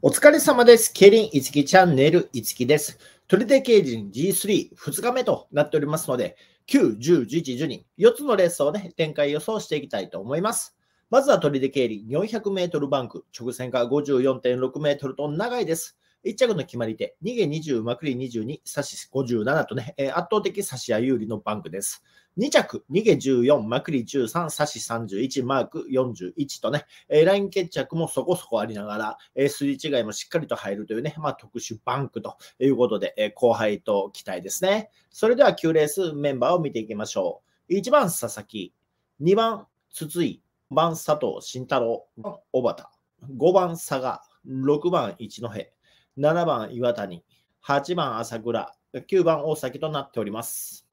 お疲れ様です。ケリン・イツキチャンネル、イツキです。トリデケイジン G3、2日目となっておりますので、9、10、11、12、4つのレースをね、展開予想していきたいと思います。まずはトリデケイリン400メートルバンク、直線が54.6メートルと長いです。1着の決まり手、逃げ20、まくり22、差し57とね、えー、圧倒的差しい有利のバンクです。2着、逃げ14、まくり13、差し31、マーク41とね、えー、ライン決着もそこそこありながら、えー、すり違いもしっかりと入るというね、まあ、特殊バンクということで、えー、後輩と期待ですね。それでは9レースメンバーを見ていきましょう。1番、佐々木。2番、筒井。番、佐藤慎太郎。小畑。5番、佐賀。6番、一戸。7番岩谷、8番朝倉、9番大崎となっております。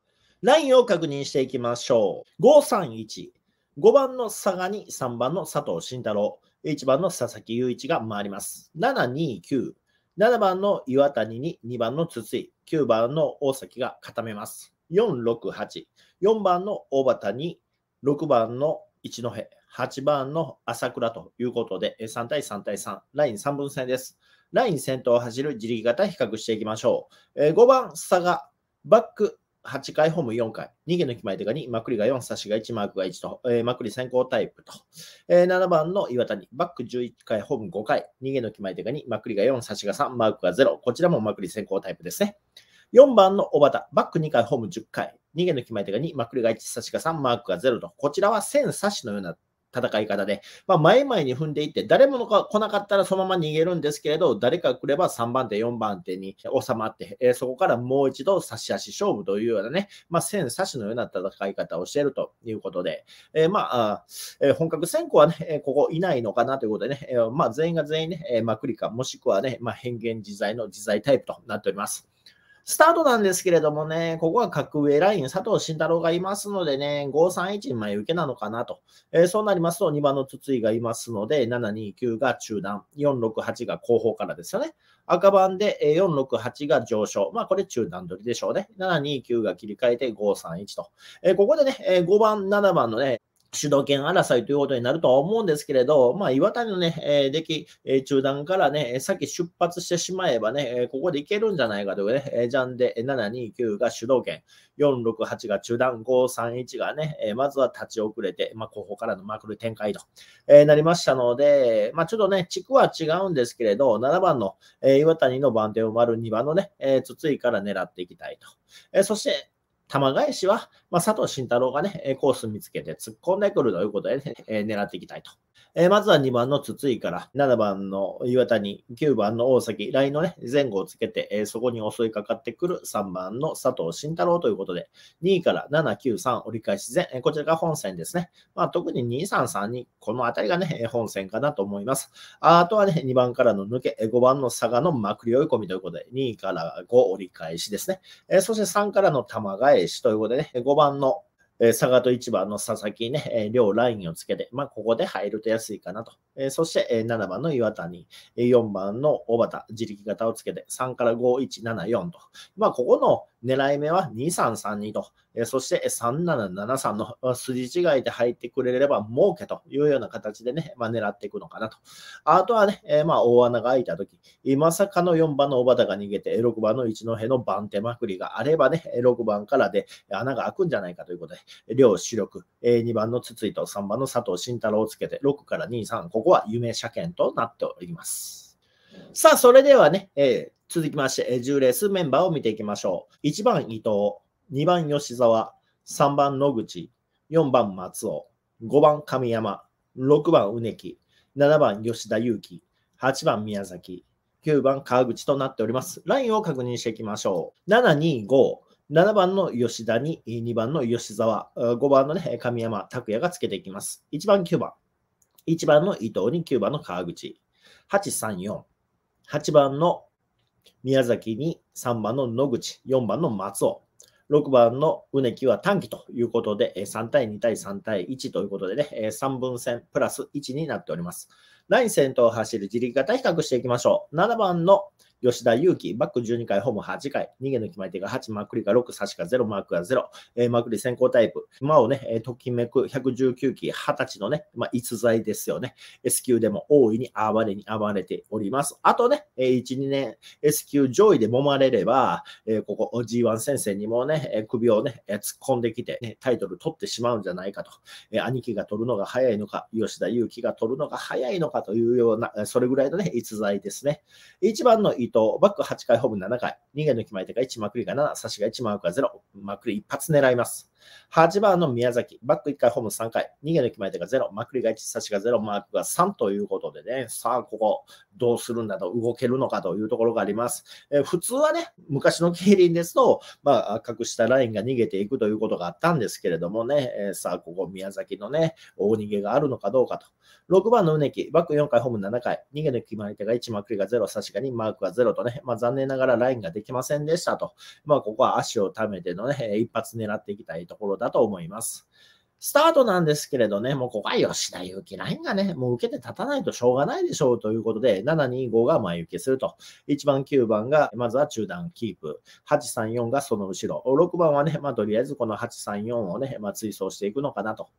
ラインを確認していきましょう。531、5番の佐賀に3番の佐藤慎太郎、1番の佐々木雄一が回ります。729、7番の岩谷に2番の筒井、9番の大崎が固めます。468、4番の大畑に6番の一戸、8番の朝倉ということで、3対3対3、ライン3分線です。ライン先頭を走る自力型比較していきましょう。え5番、差がバック8回、ホーム4回、逃げの決まり手が2、まくりが4、差しが1、マークが1と、えー、まくり先行タイプと、えー、7番の岩谷、バック11回、ホーム5回、逃げの決まり手が2、まくりが4、差しが3、マークが0、こちらもまくり先行タイプですね。4番の小畑、バック2回、ホーム10回、逃げの決まり手が2、まくりが1、差しが3、マークが0と、こちらは1000差しのような戦い方で、まあ、前々に踏んでいって、誰もが来なかったらそのまま逃げるんですけれど、誰か来れば3番手、4番手に収まって、えー、そこからもう一度差し足勝負というようなね、まあ、戦差しのような戦い方をしているということで、えー、まあ、えー、本格戦後はね、ここいないのかなということでね、えー、まあ、全員が全員ね、まくりか、もしくはね、まあ、変幻自在の自在タイプとなっております。スタートなんですけれどもね、ここは格上ライン、佐藤慎太郎がいますのでね、531前受けなのかなと。えー、そうなりますと、2番の筒井がいますので、729が中段、468が後方からですよね。赤番で468が上昇。まあ、これ中段取りでしょうね。729が切り替えて531と。えー、ここでね、5番、7番のね、主導権争いということになるとは思うんですけれど、まあ、岩谷のね、えー、出来、え中断からね、先出発してしまえばね、えここでいけるんじゃないかというね、えジャンで729が主導権、468が中断、531がね、えまずは立ち遅れて、まあ、後方からのまくる展開と、えなりましたので、まあ、ちょっとね、地区は違うんですけれど、7番の、え岩谷の番手を丸2番のね、え筒井から狙っていきたいと。えそして、玉返しは、まあ、佐藤慎太郎がね、コース見つけて突っ込んでくるということで、ね、えー、狙っていきたいとえー、まずは2番の筒井から、7番の岩谷、9番の大崎、ラインの、ね、前後をつけて、えー、そこに襲いかかってくる3番の佐藤慎太郎ということで、2位から7、9、3折り返し前、えー、こちらが本戦ですね。まあ、特に2、3、3、2、この辺りがね、本戦かなと思います。あとはね、2番からの抜け、5番の佐賀のまくり追い込みということで、2位から5折り返しですね。えー、そして3からの玉返しということでね、5番のえー、佐賀と市番の佐々木ね、えー、両ラインをつけて、まあ、ここで入ると安いかなと。えそして、え7番の岩谷、え4番の小畑、自力型をつけて、3から5、1、7、4と。まあ、ここの狙い目は2、3、3、2と。えそして、3773の筋違いで入ってくれれば儲けというような形でね、まあ、狙っていくのかなと。あとはね、えまあ、大穴が開いたとき、まさかの4番の小畑が逃げて、6番の一戸の番手まくりがあればね、6番からで穴が開くんじゃないかということで、両主力、2番の筒井と3番の佐藤慎太郎をつけて、6から2、3、こここは有名車検となっております。さあ、それではね、えー、続きまして、10レースメンバーを見ていきましょう。1番伊藤、2番吉沢、3番野口、4番松尾、5番神山、6番うねき、7番吉田祐樹、8番宮崎、9番川口となっております。ラインを確認していきましょう。7、2、5。7番の吉田に2番の吉沢、5番の、ね、神山拓也がつけていきます。1番、9番。1番の伊藤に9番の川口。834。8番の宮崎に3番の野口、4番の松尾、6番のうねきは短期ということで、3対2対3対1ということでね、3分線プラス1になっております。ライン先頭を走る自力型比較していきましょう。7番の吉田祐希、バック12回、ホーム8回、逃げの決まり手が8、マクリが6、差しか0、マークが0、えー、マクリ先行タイプ、馬をね、えー、ときめく119期、20歳のね、まあ、逸材ですよね。S 級でも大いに暴れに暴れております。あとね、えー、1、2年 S 級上位で揉まれれば、えー、ここ G1 先生にもね、えー、首をね、えー、突っ込んできて、ね、タイトル取ってしまうんじゃないかと、えー、兄貴が取るのが早いのか、吉田祐希が取るのが早いのかというような、それぐらいのね、逸材ですね。一番のリとバック8回、ホブ7回、逃げ抜きまり手が1、まくりが7、差しが1、マークが0、まくり一発狙います。8番の宮崎、バック1回、ホーム3回、逃げの決まり手が0、まくりが1、差しが0、マークが3ということでね、さあ、ここ、どうするんだと、動けるのかというところがあります。え普通はね、昔の競輪ですと、まあ、隠したラインが逃げていくということがあったんですけれどもね、えさあ、ここ、宮崎のね、大逃げがあるのかどうかと。6番のうねき、バック4回、ホーム7回、逃げの決まり手が1、まくりが0、差しが2、マークが0とね、まあ、残念ながらラインができませんでしたと。まあ、ここは足をためてのね、一発狙っていきたいと。ところだと思います。スタートなんですけれどね、もうここは吉田祐希ラインがね、もう受けて立たないとしょうがないでしょうということで、725が前受けすると。1番、9番が、まずは中段キープ。834がその後ろ。6番はね、まあとりあえずこの834をね、まあ追走していくのかなと。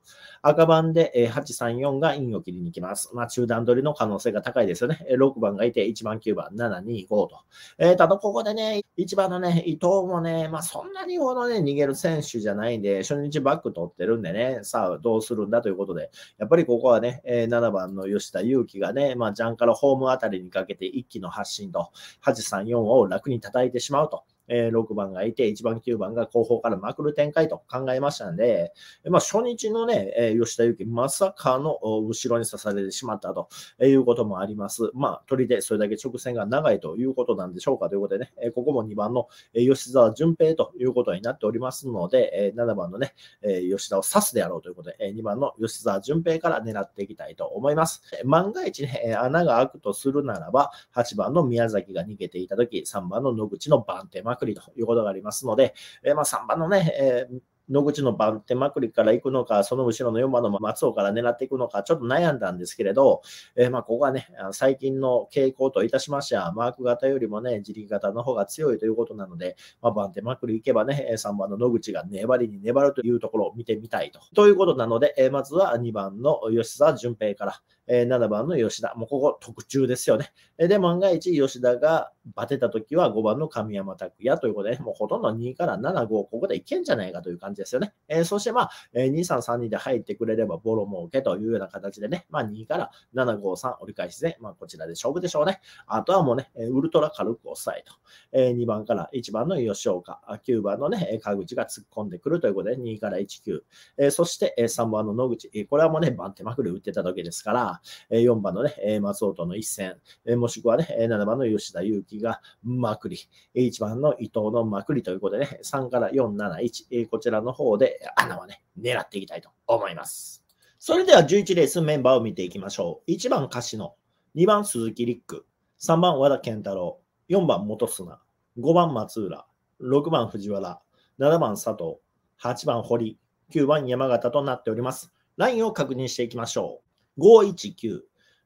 赤番で834がインを切りに行きます。まあ中段取りの可能性が高いですよね。6番がいて、1番、9番、725と。えー、ただここでね、1番のね、伊藤もね、まあそんなにこのね、逃げる選手じゃないんで、初日バック取ってるんでね、ね、さあどうするんだということで、やっぱりここはね、え7番の吉田勇気がね、まあ、ジャンからホームあたりにかけて一気の発進と、834を楽に叩いてしまうと。えー、6番がいて、1番、9番が後方からまくる展開と考えましたんで、まあ、初日のね、えー、吉田幸、まさかの後ろに刺されてしまったということもあります。まあ、鳥でそれだけ直線が長いということなんでしょうかということでね、えー、ここも2番の吉沢淳平ということになっておりますので、えー、7番のね、えー、吉田を刺すであろうということで、えー、2番の吉沢淳平から狙っていきたいと思います。万が一ね、穴が開くとするならば、8番の宮崎が逃げていたとき、3番の野口の番手まくりということがありますので、えまあ、3番のね、えー野口の番手まくりから行くのか、その後ろの4番の松尾から狙っていくのか、ちょっと悩んだんですけれど、えー、まあここはね、最近の傾向といたしましては、マーク型よりもね、自力型の方が強いということなので、まあ、番手まくり行けばね、3番の野口が粘りに粘るというところを見てみたいと。ということなので、えー、まずは2番の吉沢淳平から、えー、7番の吉田、もうここ特注ですよね。で、万が一吉田がバテた時は5番の神山拓也ということで、もうほとんど2から7、5、ここでいけんじゃないかという感じじですよね。えー、そして、まあ、えー、2、3、3、2で入ってくれればボロ儲けというような形でね、まあ、2から7、5、3折り返しで、まあ、こちらで勝負でしょうね。あとはもうね、ウルトラ軽く抑えと、えー、2番から1番の吉岡、9番のね、川口が突っ込んでくるということで、2から1、9、えー、そして3番の野口、これはもうね、番手まくり打ってた時ですから、4番のね、松尾との一戦、もしくはね、7番の吉田祐希がまくり、1番の伊藤のまくりということでね、3から4、7、1、こちらのの方で穴はね、狙っていきたいと思います。それでは11レースメンバーを見ていきましょう。1番、カシノ。2番、鈴木リック。3番、和田健太郎。4番、元砂。5番、松浦。6番、藤原。7番、佐藤。8番、堀。9番、山形となっております。ラインを確認していきましょう。519。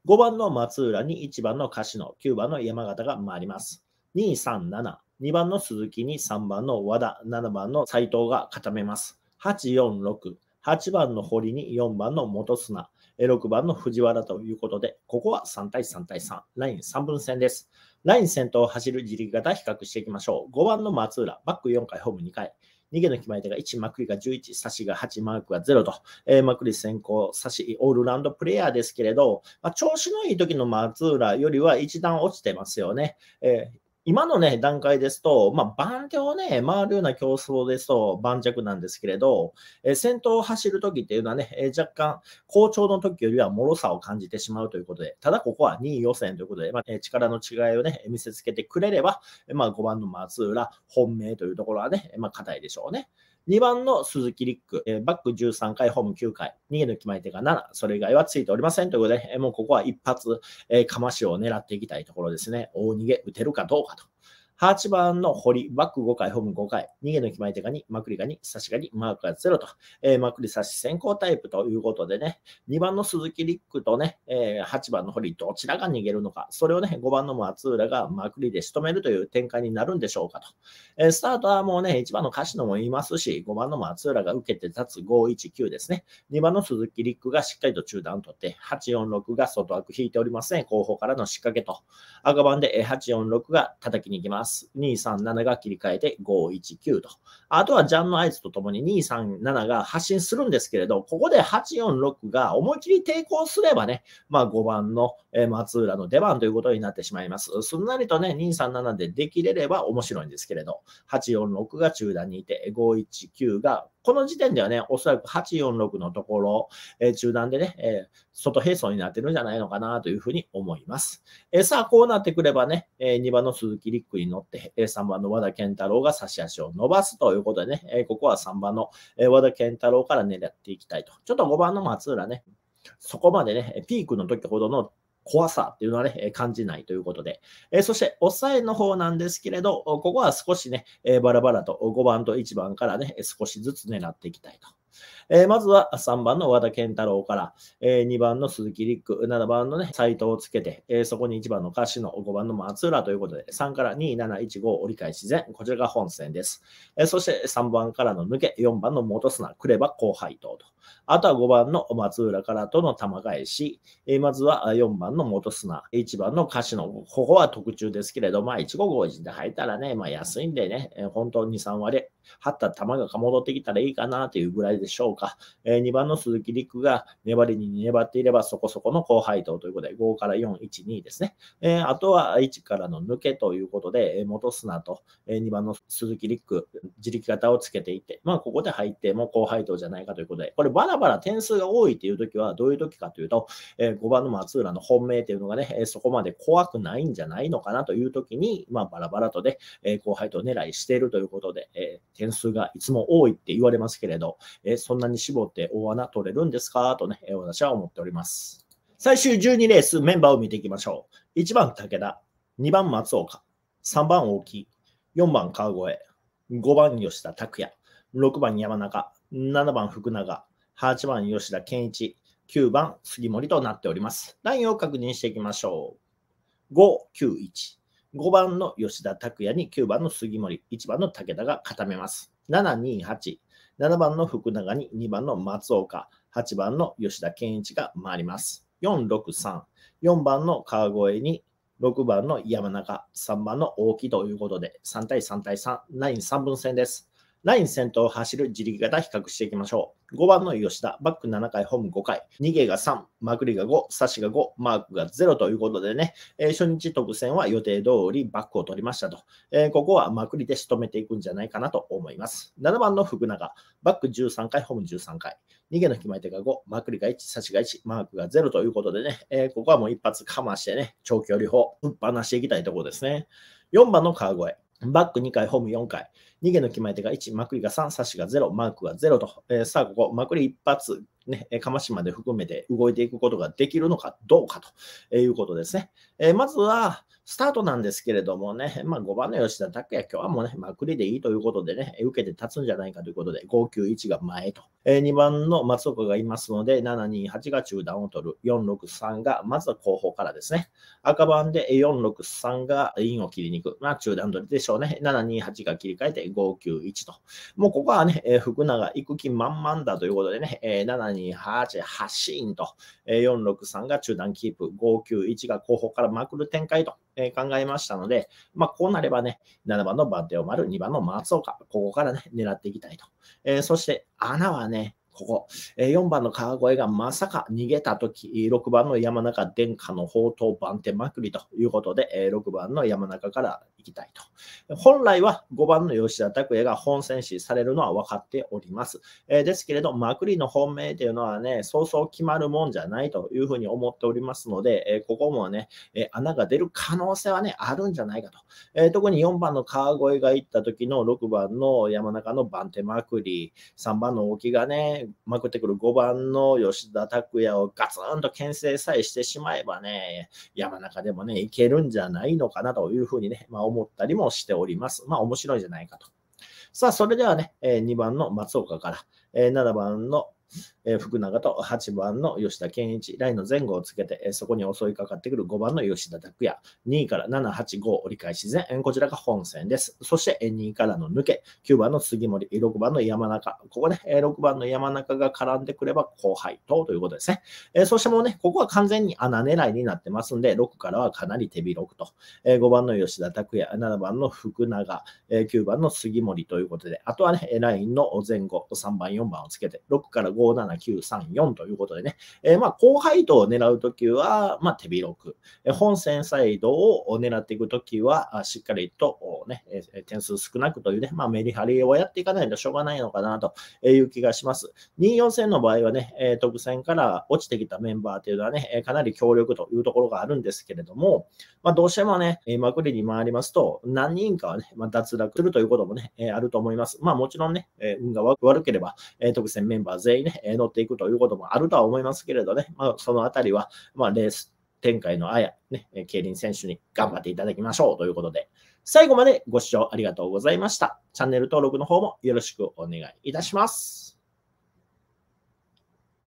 5番の松浦に1番のシノ、9番の山形が回ります。237。2番の鈴木に3番の和田、7番の斎藤が固めます。8、4、6。8番の堀に4番の元砂、6番の藤原ということで、ここは3対3対3、ライン3分線です。ライン先頭を走る自力型比較していきましょう。5番の松浦、バック4回、ホーム2回。逃げの決まり手が1、まくりが11、差しが8、マークが0と、えー、マクリ先行、差し、オールラウンドプレイヤーですけれど、まあ、調子のいい時の松浦よりは一段落ちてますよね。えー今のね、段階ですと、まあ、番手をね、回るような競争ですと、盤石なんですけれど、え先頭を走るときっていうのはね、え若干、好調のときよりは脆さを感じてしまうということで、ただここは2位予選ということで、まあ、力の違いをね、見せつけてくれれば、まあ、5番の松浦、本命というところはね、まあ、硬いでしょうね。2番の鈴木リック、えー、バック13回、ホーム9回、逃げの決まり手が7、それ以外はついておりませんということで、えー、もうここは一発、えー、かましを狙っていきたいところですね。大逃げ打てるかどうかと。8番の堀、バック5回、ホーム5回、逃げの決まり手がに、まくりがに、刺しがに、マークが0と、えー、まくり差し先行タイプということでね、2番の鈴木リックとね、えー、8番の堀、どちらが逃げるのか、それをね、5番の松浦がまくりで仕留めるという展開になるんでしょうかと。えー、スタートはもうね、1番の柏野もいますし、5番の松浦が受けて立つ519ですね、2番の鈴木リックがしっかりと中段取って、846が外枠引いておりませね、後方からの仕掛けと、赤番で846が叩きに行きます。。237が切り替えて519と。あとはジャンの合図とともに237が発信するんですけれど、ここで846が思い切り抵抗すればね、まあ5番の松浦の出番ということになってしまいます。すんなりとね、237でできれれば面白いんですけれど、846が中段にいて、519がこの時点ではね、おそらく846のところ、えー、中断でね、えー、外並走になってるんじゃないのかなというふうに思います。えー、さあ、こうなってくればね、え2番の鈴木リックに乗って、え3番の和田健太郎が差し足を伸ばすということでね、えここは3番の、え和田健太郎から狙っていきたいと。ちょっと5番の松浦ね、そこまでね、ピークの時ほどの怖さっていうのはね、感じないということで。えそして、抑えの方なんですけれど、ここは少しね、えバラバラと5番と1番からね、少しずつ狙っていきたいと。えー、まずは3番の和田健太郎から、えー、2番の鈴木陸、7番のね、斎藤をつけて、えー、そこに1番の歌手の5番の松浦ということで、3から2、7、1、5、折り返し前、こちらが本戦です。えー、そして3番からの抜け、4番の元砂、来れば後輩等と。あとは5番の松浦からとの玉返し、えー、まずは4番の元砂、1番の歌手の、ここは特注ですけれど、まあ1、5、5、1で入ったらね、まあ安いんでね、本当2、3割張った球が戻ってきたらいいかなというぐらいでしょうか。えー、2番の鈴木陸が粘りに粘っていればそこそこの高配当ということで、5から4、1、2ですね。えー、あとは1からの抜けということで、えー、すなと、えー、2番の鈴木陸、自力型をつけていって、まあ、ここで入っても高配当じゃないかということで、これバラバラ点数が多いというときは、どういうときかというと、え5番の松浦の本命というのがね、えそこまで怖くないんじゃないのかなというときに、まあ、バラバラとで、ね、え高配当狙いしているということで、え点数がいつも多いって言われますけれど、えそんなに絞って大穴取れるんですかとね、私は思っております。最終12レースメンバーを見ていきましょう。1番武田、2番松岡、3番大木、4番川越、5番吉田拓也、6番山中、7番福永、8番吉田健一、9番杉森となっております。ラインを確認していきましょう。5、9、1。5番の吉田拓也に9番の杉森、1番の武田が固めます。728、7番の福永に2番の松岡、8番の吉田健一が回ります。463、4番の川越に6番の山中、3番の大木ということで、3対3対3、9、3分戦です。ライン先頭を走る自力型比較していきましょう。5番の吉田、バック7回、ホーム5回、逃げが3、まくりが5、差しが5、マークが0ということでね、えー、初日特選は予定通りバックを取りましたと、えー、ここはまくりで仕留めていくんじゃないかなと思います。7番の福永、バック13回、ホーム13回、逃げの決まり手が5、まくりが1、差しが1、マークが0ということでね、えー、ここはもう一発かましてね、長距離砲、ぶっ放していきたいところですね。4番の川越、バック2回、ホーム4回、逃げの決まり手が1、まくりが3、差しが0、マークが0と、えー、さあここ、まくり一発、ね、かましまで含めて動いていくことができるのかどうかということですね。えー、まずは、スタートなんですけれどもね、まあ、5番の吉田拓也、今日はもうね、まくりでいいということでね、受けて立つんじゃないかということで、591が前と、えー、2番の松岡がいますので、728が中段を取る、463がまずは後方からですね、赤番で463がインを切りに行く、まあ、中段取りでしょうね、728が切り替えて591と、もうここはね、えー、福永行く気満々だということでね、えー、728発進と、えー、463が中段キープ、591が後方からまくる展開と、え考えましたので、まあ、こうなればね、7番のバ手テオ丸、2番の松岡、ここからね、狙っていきたいと。えそして、穴はね、ここ、え4番の川越がまさか逃げたとき、6番の山中殿下の宝刀番手まくりということで、え6番の山中からいきたいと。本来は5番の吉田拓也が本戦士されるのは分かっております。えー、ですけれど、マクリの本命というのはね、そうそう決まるもんじゃないというふうに思っておりますので、えー、ここもね、えー、穴が出る可能性はね、あるんじゃないかと。え特に4番の川越が行った時の6番の山中の番手マクリ、3番の沖がね、まくってくる5番の吉田拓也をガツンと牽制さえしてしまえばね、山中でもね、いけるんじゃないのかなというふうにね、まあ思ったりもしております。まあ面白いじゃないかと。さあ、それではね、2番の松岡から、7番のえ福永と8番の吉田健一、ラインの前後をつけて、えそこに襲いかかってくる5番の吉田拓也、2位から7、8、5折り返し前、こちらが本戦です。そして、2位からの抜け、9番の杉森、6番の山中、ここで、ね、6番の山中が絡んでくれば後輩とということですね。えそしてもうね、ここは完全に穴狙いになってますんで、6からはかなり手広くと、え5番の吉田拓也、7番の福永、え9番の杉森ということで、あとはね、ラインの前後、3番、4番をつけて、6から5、7、7934ということでね、えー、まあ、高配当を狙うときは、まあ、手広く、え本線サイドを狙っていくときは、しっかりと、ね、点数少なくというね、まあ、メリハリをやっていかないとしょうがないのかなという気がします。24戦の場合はね、え特選から落ちてきたメンバーというのはね、かなり強力というところがあるんですけれども、まあ、どうしてもね、まくりに回りますと、何人かはね、まあ、脱落するということもね、あると思います。まあ、もちろんね、運が悪ければ、特選メンバー全員ね、乗っていくということもあるとは思いますけれどね、まあ、そのあたりは、まあ、レース展開のあや、ね、競輪選手に頑張っていただきましょうということで、最後までご視聴ありがとうございました。チャンネル登録の方もよろしくお願いいたします。